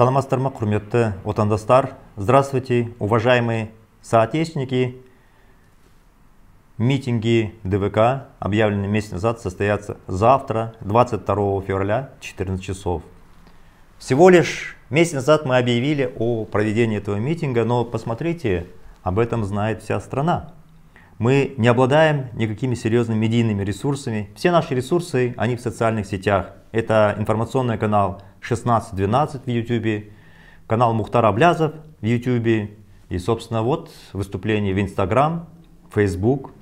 саламатсыздар құрметті отандастар здравствуйте уважаемые соотечественники митинги ДВК объявленные месяц назад состоятся завтра 22 февраля 14 часов всего лишь месяц назад мы объявили о проведении этого митинга но посмотрите об этом знает вся страна мы не обладаем никакими серьезными медийными ресурсами все наши ресурсы они в социальных сетях это информационный канал 16-12 в YouTube, канал Мухтар Аблязов в YouTube. И, собственно, вот выступление в Instagram, Facebook.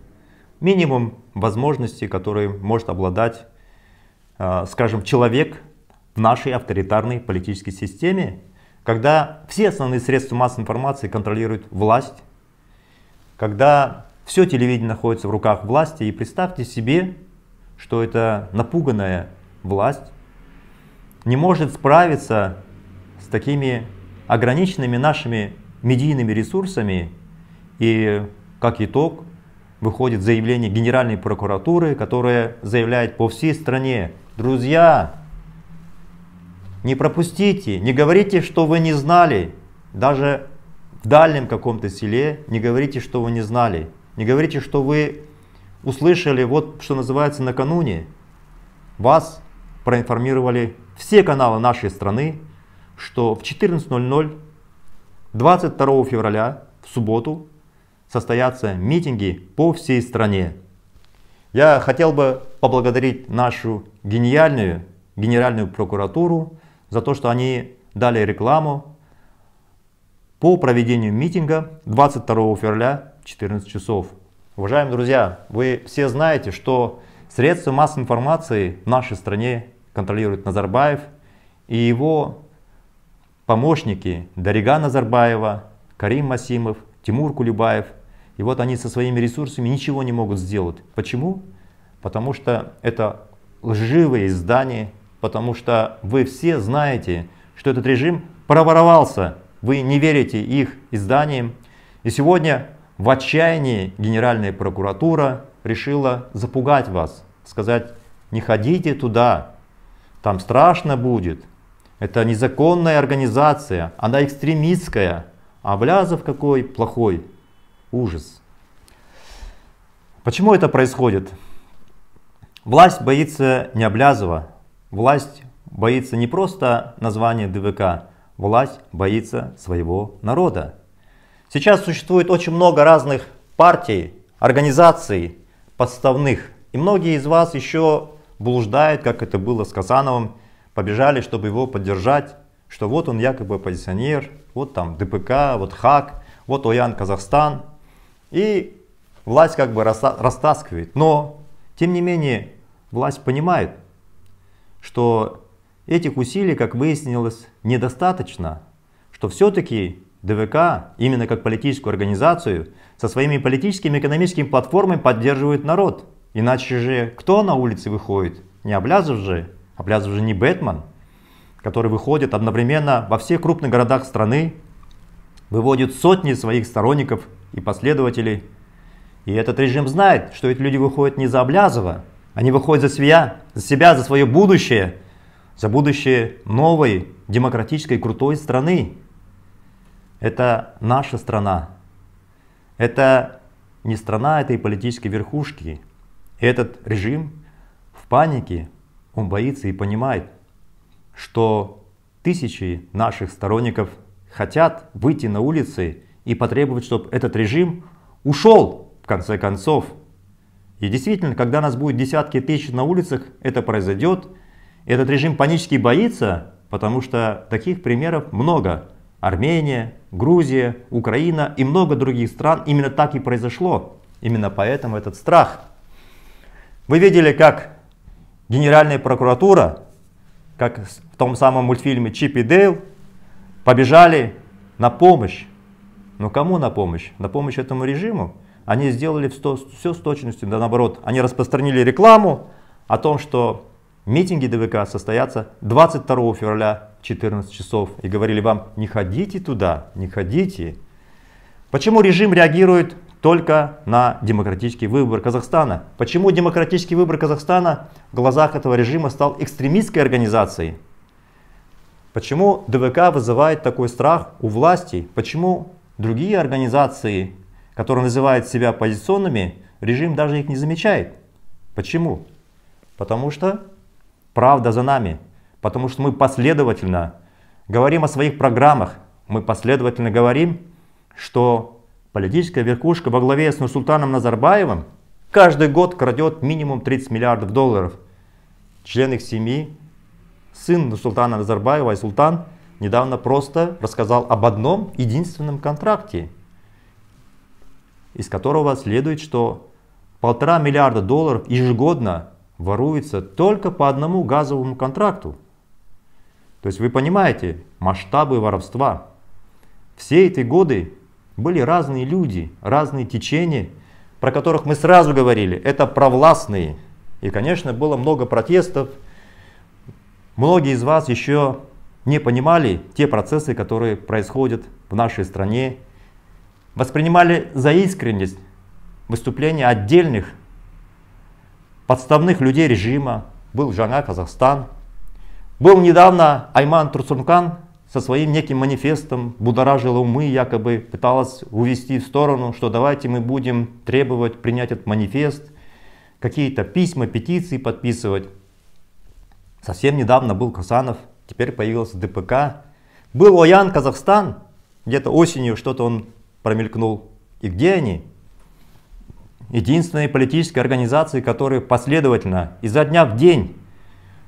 Минимум возможностей, которые может обладать, э, скажем, человек в нашей авторитарной политической системе, когда все основные средства массовой информации контролируют власть, когда все телевидение находится в руках власти, и представьте себе, что это напуганная власть, не может справиться с такими ограниченными нашими медийными ресурсами. И как итог выходит заявление Генеральной прокуратуры, которая заявляет по всей стране, друзья, не пропустите, не говорите, что вы не знали, даже в дальнем каком-то селе, не говорите, что вы не знали, не говорите, что вы услышали, вот что называется, накануне, вас проинформировали все каналы нашей страны, что в 14.00 22 февраля в субботу состоятся митинги по всей стране. Я хотел бы поблагодарить нашу гениальную генеральную прокуратуру за то, что они дали рекламу по проведению митинга 22 февраля 14 часов. Уважаемые друзья, вы все знаете, что средства массовой информации в нашей стране контролирует Назарбаев, и его помощники Дарига Назарбаева, Карим Масимов, Тимур Кулебаев. И вот они со своими ресурсами ничего не могут сделать. Почему? Потому что это лживые издания, потому что вы все знаете, что этот режим проворовался. Вы не верите их изданиям. И сегодня в отчаянии Генеральная прокуратура решила запугать вас, сказать, не ходите туда, там страшно будет. Это незаконная организация, она экстремистская. А Влязов какой плохой. Ужас. Почему это происходит? Власть боится не Облязова. Власть боится не просто названия ДВК. Власть боится своего народа. Сейчас существует очень много разных партий, организаций подставных. И многие из вас еще блуждает, как это было с Казановым, побежали, чтобы его поддержать, что вот он якобы оппозиционер, вот там ДПК, вот ХАК, вот Оян Казахстан. И власть как бы растаскивает. Но, тем не менее, власть понимает, что этих усилий, как выяснилось, недостаточно, что все-таки ДВК, именно как политическую организацию, со своими политическими и экономическими платформами поддерживает народ – Иначе же кто на улице выходит? Не Облязов же, Облязов же не Бэтмен, который выходит одновременно во всех крупных городах страны, выводит сотни своих сторонников и последователей. И этот режим знает, что эти люди выходят не за Облязова, они выходят за себя, за себя, за свое будущее, за будущее новой демократической крутой страны. Это наша страна. Это не страна этой политической верхушки, этот режим в панике, он боится и понимает, что тысячи наших сторонников хотят выйти на улицы и потребовать, чтобы этот режим ушел, в конце концов. И действительно, когда нас будет десятки тысяч на улицах, это произойдет. Этот режим панически боится, потому что таких примеров много. Армения, Грузия, Украина и много других стран именно так и произошло. Именно поэтому этот страх – вы видели, как Генеральная прокуратура, как в том самом мультфильме Чип и Дейл, побежали на помощь. Но кому на помощь? На помощь этому режиму. Они сделали все с точностью, да наоборот. Они распространили рекламу о том, что митинги ДВК состоятся 22 февраля 14 часов. И говорили вам, не ходите туда, не ходите. Почему режим реагирует только на демократический выбор Казахстана. Почему демократический выбор Казахстана в глазах этого режима стал экстремистской организацией? Почему ДВК вызывает такой страх у власти? Почему другие организации, которые называют себя оппозиционными, режим даже их не замечает? Почему? Потому что правда за нами. Потому что мы последовательно говорим о своих программах. Мы последовательно говорим, что Политическая верхушка во главе с Нурсултаном Назарбаевым каждый год крадет минимум 30 миллиардов долларов. Член их семьи, сын Нурсултана Назарбаева и Султан, недавно просто рассказал об одном единственном контракте, из которого следует, что полтора миллиарда долларов ежегодно воруется только по одному газовому контракту. То есть вы понимаете масштабы воровства. Все эти годы были разные люди, разные течения, про которых мы сразу говорили, это провластные. И, конечно, было много протестов. Многие из вас еще не понимали те процессы, которые происходят в нашей стране, воспринимали за искренность выступления отдельных подставных людей режима. Был Жаңа Казахстан. Был недавно Айман Турсункан, со своим неким манифестом будоражила умы, якобы пыталась увести в сторону, что давайте мы будем требовать принять этот манифест, какие-то письма, петиции подписывать. Совсем недавно был Касанов, теперь появился ДПК. Был Оян, Казахстан, где-то осенью что-то он промелькнул. И где они? Единственные политические организации, которые последовательно, изо дня в день,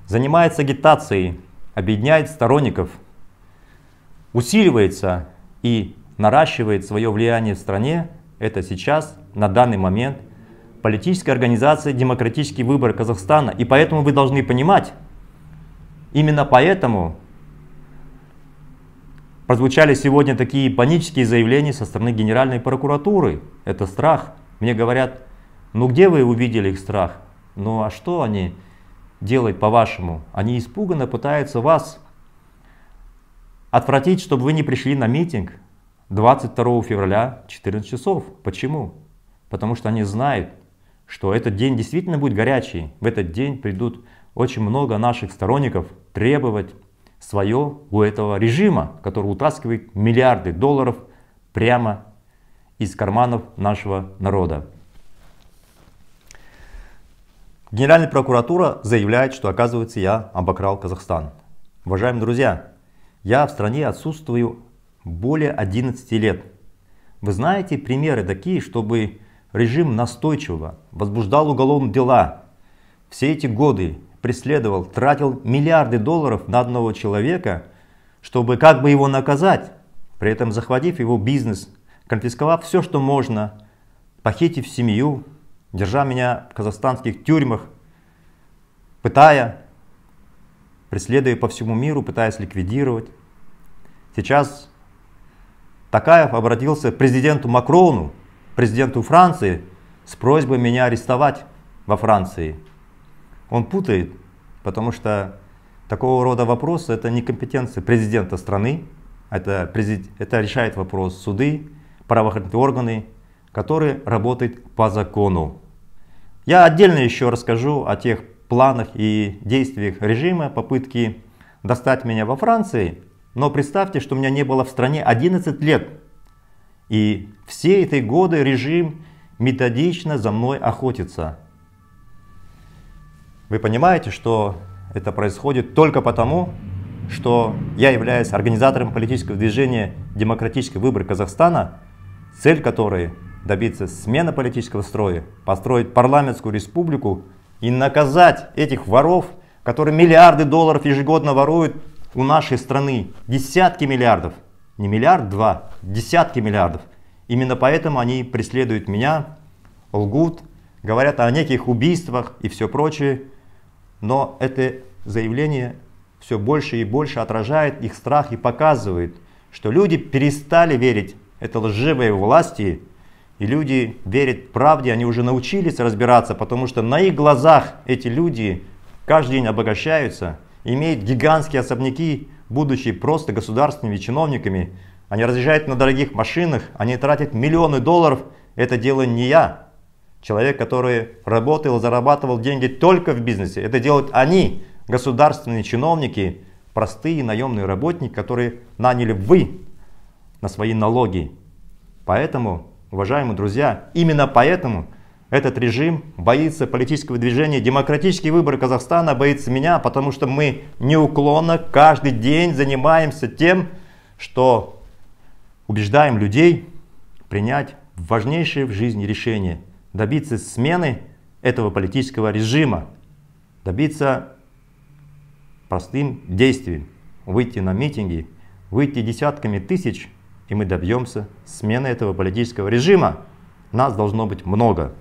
занимаются агитацией, объединяют сторонников – усиливается и наращивает свое влияние в стране, это сейчас, на данный момент, политическая организация «Демократический выбор Казахстана». И поэтому вы должны понимать, именно поэтому прозвучали сегодня такие панические заявления со стороны Генеральной прокуратуры. Это страх. Мне говорят, ну где вы увидели их страх? Ну а что они делают по-вашему? Они испуганно пытаются вас отвратить, чтобы вы не пришли на митинг 22 февраля 14 часов. Почему? Потому что они знают, что этот день действительно будет горячий. В этот день придут очень много наших сторонников требовать свое у этого режима, который утаскивает миллиарды долларов прямо из карманов нашего народа. Генеральная прокуратура заявляет, что оказывается я обокрал Казахстан. Уважаемые друзья, я в стране отсутствую более 11 лет. Вы знаете примеры такие, чтобы режим настойчиво возбуждал уголовные дела. Все эти годы преследовал, тратил миллиарды долларов на одного человека, чтобы как бы его наказать, при этом захватив его бизнес, конфисковав все, что можно, похитив семью, держа меня в казахстанских тюрьмах, пытая, преследуя по всему миру, пытаясь ликвидировать. Сейчас Такаев обратился к президенту Макрону, президенту Франции, с просьбой меня арестовать во Франции. Он путает, потому что такого рода вопросы это не компетенция президента страны, это, это решает вопрос суды, правоохранительные органы, которые работают по закону. Я отдельно еще расскажу о тех планах и действиях режима попытки достать меня во Франции, но представьте, что меня не было в стране 11 лет. И все эти годы режим методично за мной охотится. Вы понимаете, что это происходит только потому, что я являюсь организатором политического движения «Демократический выбор Казахстана», цель которой – добиться смены политического строя, построить парламентскую республику – и наказать этих воров, которые миллиарды долларов ежегодно воруют у нашей страны. Десятки миллиардов. Не миллиард, два. Десятки миллиардов. Именно поэтому они преследуют меня, лгут, говорят о неких убийствах и все прочее. Но это заявление все больше и больше отражает их страх и показывает, что люди перестали верить этой лживой власти, и люди верят правде, они уже научились разбираться, потому что на их глазах эти люди каждый день обогащаются, имеют гигантские особняки, будучи просто государственными чиновниками. Они разъезжают на дорогих машинах, они тратят миллионы долларов. Это дело не я. Человек, который работал, зарабатывал деньги только в бизнесе. Это делают они, государственные чиновники, простые наемные работники, которые наняли вы на свои налоги. Поэтому Уважаемые друзья, именно поэтому этот режим боится политического движения, демократические выборы Казахстана боится меня, потому что мы неуклонно каждый день занимаемся тем, что убеждаем людей принять важнейшие в жизни решения, добиться смены этого политического режима, добиться простым действием, выйти на митинги, выйти десятками тысяч и мы добьемся смены этого политического режима. Нас должно быть много.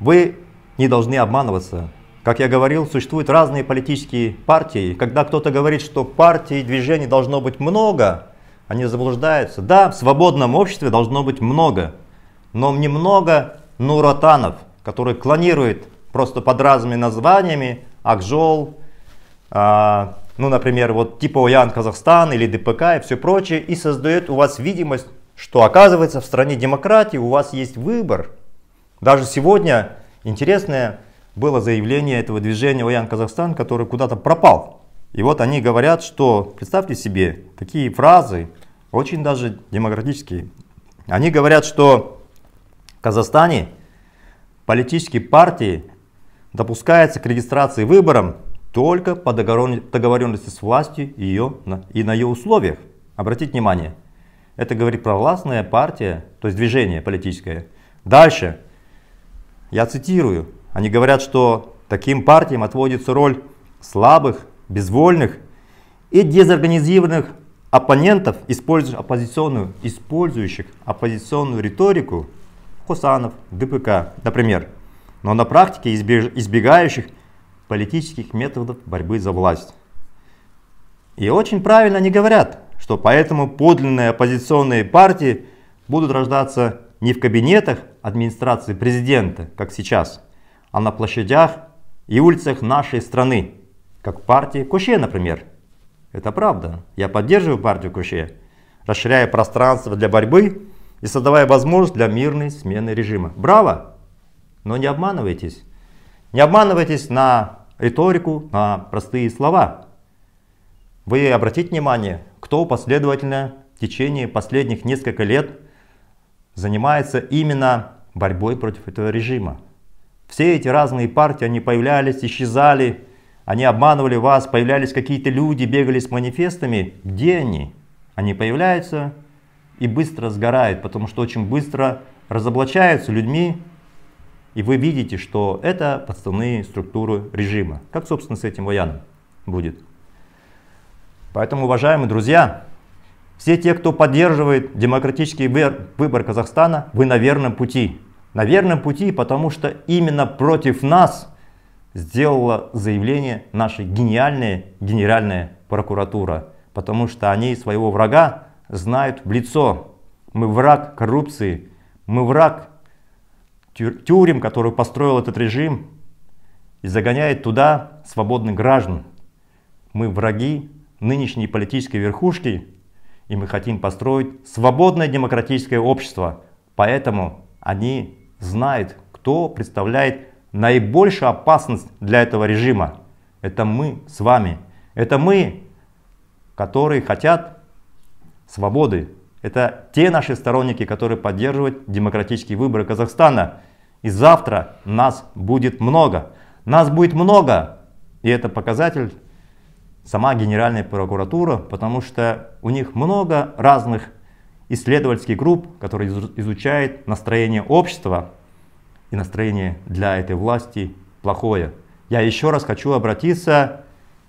Вы не должны обманываться. Как я говорил, существуют разные политические партии. Когда кто-то говорит, что партий, и движений должно быть много, они заблуждаются. Да, в свободном обществе должно быть много, но немного нуротанов, которые клонируют просто под разными названиями Акжол, а, ну, например, вот типа ОЯН Казахстан или ДПК и все прочее, и создает у вас видимость, что оказывается в стране демократии у вас есть выбор. Даже сегодня интересное было заявление этого движения ОЯН Казахстан, который куда-то пропал. И вот они говорят, что, представьте себе, такие фразы, очень даже демократические. Они говорят, что в Казахстане политические партии допускаются к регистрации выборам только по договоренности с властью ее и на ее условиях. Обратите внимание, это говорит про властная партия, то есть движение политическое. Дальше, я цитирую, они говорят, что таким партиям отводится роль слабых, безвольных и дезорганизированных оппонентов, использующих оппозиционную, использующих оппозиционную риторику, Хусанов, ДПК, например, но на практике избеж, избегающих политических методов борьбы за власть. И очень правильно они говорят, что поэтому подлинные оппозиционные партии будут рождаться не в кабинетах администрации президента, как сейчас, а на площадях и улицах нашей страны, как партии Куще, например. Это правда. Я поддерживаю партию Куще, расширяя пространство для борьбы и создавая возможность для мирной смены режима. Браво! Но не обманывайтесь. Не обманывайтесь на риторику на простые слова. Вы обратите внимание, кто последовательно в течение последних несколько лет занимается именно борьбой против этого режима. Все эти разные партии, они появлялись, исчезали, они обманывали вас, появлялись какие-то люди, бегали с манифестами. Где они? Они появляются и быстро сгорают, потому что очень быстро разоблачаются людьми, и вы видите, что это подставные структуры режима. Как, собственно, с этим Вояном будет. Поэтому, уважаемые друзья, все те, кто поддерживает демократический выбор Казахстана, вы на верном пути. На верном пути, потому что именно против нас сделала заявление наша гениальная генеральная прокуратура. Потому что они своего врага знают в лицо. Мы враг коррупции, мы враг тюрем, которую построил этот режим, и загоняет туда свободных граждан. Мы враги нынешней политической верхушки, и мы хотим построить свободное демократическое общество. Поэтому они знают, кто представляет наибольшую опасность для этого режима. Это мы с вами. Это мы, которые хотят свободы, это те наши сторонники, которые поддерживают демократические выборы Казахстана. И завтра нас будет много. Нас будет много. И это показатель сама Генеральная прокуратура, потому что у них много разных исследовательских групп, которые изучают настроение общества. И настроение для этой власти плохое. Я еще раз хочу обратиться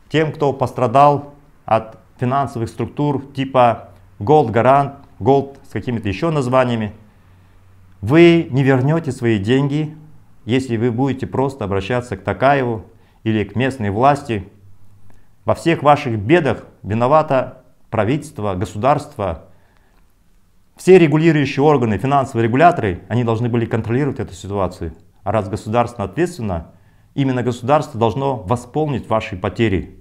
к тем, кто пострадал от финансовых структур типа Gold Garant Gold с какими-то еще названиями. Вы не вернете свои деньги, если вы будете просто обращаться к Такаеву или к местной власти. Во всех ваших бедах виновато правительство, государство, все регулирующие органы, финансовые регуляторы, они должны были контролировать эту ситуацию. А раз государство ответственно, именно государство должно восполнить ваши потери.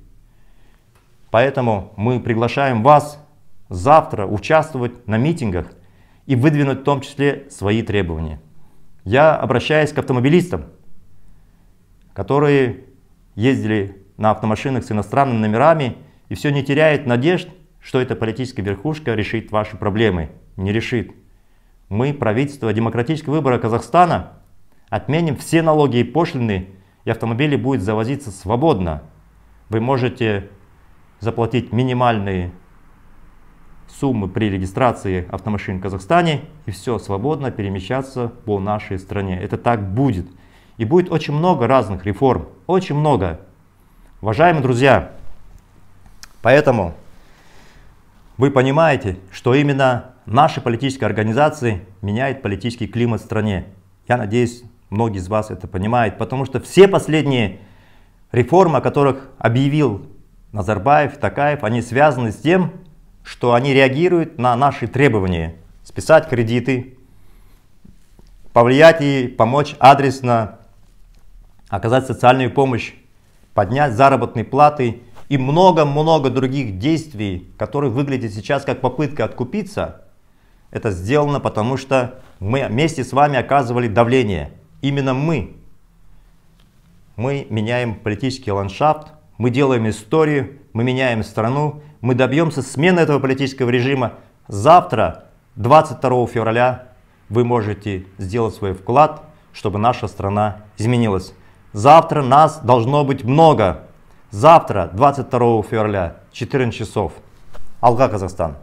Поэтому мы приглашаем вас завтра участвовать на митингах и выдвинуть в том числе свои требования. Я обращаюсь к автомобилистам, которые ездили на автомашинах с иностранными номерами и все не теряет надежд, что эта политическая верхушка решит ваши проблемы. Не решит. Мы, правительство демократического выбора Казахстана, отменим все налоги и пошлины, и автомобили будут завозиться свободно. Вы можете заплатить минимальные суммы при регистрации автомашин в Казахстане и все, свободно перемещаться по нашей стране. Это так будет. И будет очень много разных реформ, очень много. Уважаемые друзья, поэтому вы понимаете, что именно наши политические организации меняют политический климат в стране. Я надеюсь, многие из вас это понимают, потому что все последние реформы, о которых объявил Назарбаев, Такаев, они связаны с тем, что они реагируют на наши требования списать кредиты, повлиять и помочь адресно, оказать социальную помощь, поднять заработные платы и много-много других действий, которые выглядят сейчас как попытка откупиться, это сделано потому, что мы вместе с вами оказывали давление. Именно мы. Мы меняем политический ландшафт, мы делаем историю, мы меняем страну, мы добьемся смены этого политического режима. Завтра, 22 февраля, вы можете сделать свой вклад, чтобы наша страна изменилась. Завтра нас должно быть много. Завтра, 22 февраля, 14 часов. Алга, Казахстан.